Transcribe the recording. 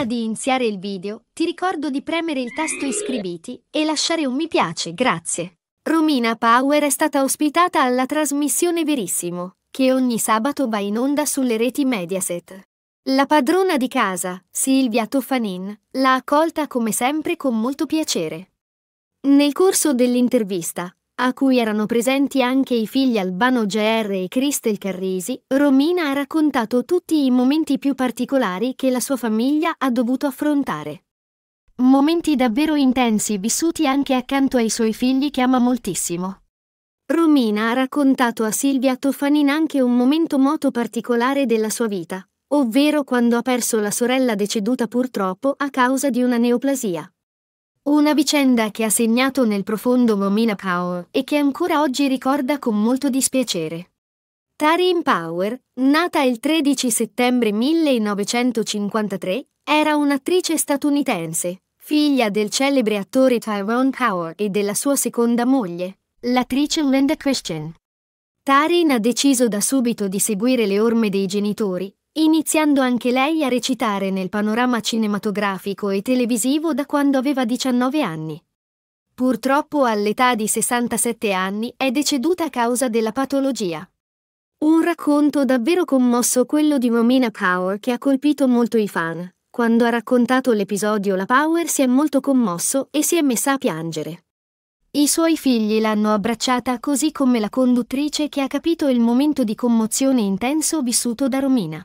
Prima di iniziare il video, ti ricordo di premere il tasto iscriviti e lasciare un mi piace, grazie. Romina Power è stata ospitata alla trasmissione Verissimo, che ogni sabato va in onda sulle reti Mediaset. La padrona di casa, Silvia Toffanin, l'ha accolta come sempre con molto piacere. Nel corso dell'intervista, a cui erano presenti anche i figli Albano GR e Cristel Carrisi, Romina ha raccontato tutti i momenti più particolari che la sua famiglia ha dovuto affrontare. Momenti davvero intensi vissuti anche accanto ai suoi figli che ama moltissimo. Romina ha raccontato a Silvia Toffanin anche un momento molto particolare della sua vita, ovvero quando ha perso la sorella deceduta purtroppo a causa di una neoplasia. Una vicenda che ha segnato nel profondo Momina Power e che ancora oggi ricorda con molto dispiacere. Tarim Power, nata il 13 settembre 1953, era un'attrice statunitense, figlia del celebre attore Tyrone Power e della sua seconda moglie, l'attrice Linda Christian. Tarin ha deciso da subito di seguire le orme dei genitori iniziando anche lei a recitare nel panorama cinematografico e televisivo da quando aveva 19 anni. Purtroppo all'età di 67 anni è deceduta a causa della patologia. Un racconto davvero commosso quello di Romina Power che ha colpito molto i fan. Quando ha raccontato l'episodio la Power si è molto commosso e si è messa a piangere. I suoi figli l'hanno abbracciata così come la conduttrice che ha capito il momento di commozione intenso vissuto da Romina.